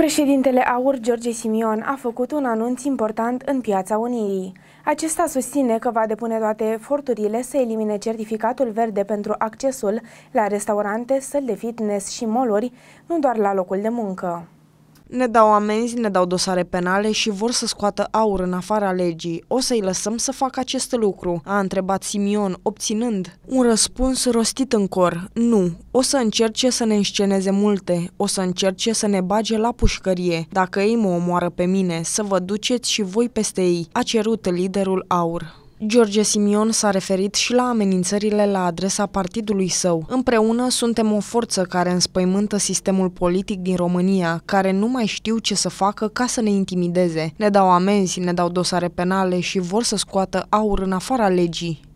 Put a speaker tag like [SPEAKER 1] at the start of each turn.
[SPEAKER 1] Președintele AUR, George Simion, a făcut un anunț important în Piața Unirii. Acesta susține că va depune toate eforturile să elimine certificatul verde pentru accesul la restaurante, săli de fitness și moluri, nu doar la locul de muncă.
[SPEAKER 2] Ne dau amenzi, ne dau dosare penale și vor să scoată aur în afara legii. O să-i lăsăm să facă acest lucru? A întrebat Simion, obținând un răspuns rostit în cor. Nu, o să încerce să ne înșceneze multe, o să încerce să ne bage la pușcărie. Dacă ei mă omoară pe mine, să vă duceți și voi peste ei, a cerut liderul aur. George Simion s-a referit și la amenințările la adresa partidului său. Împreună suntem o forță care înspăimântă sistemul politic din România, care nu mai știu ce să facă ca să ne intimideze. Ne dau amenzi, ne dau dosare penale și vor să scoată aur în afara legii.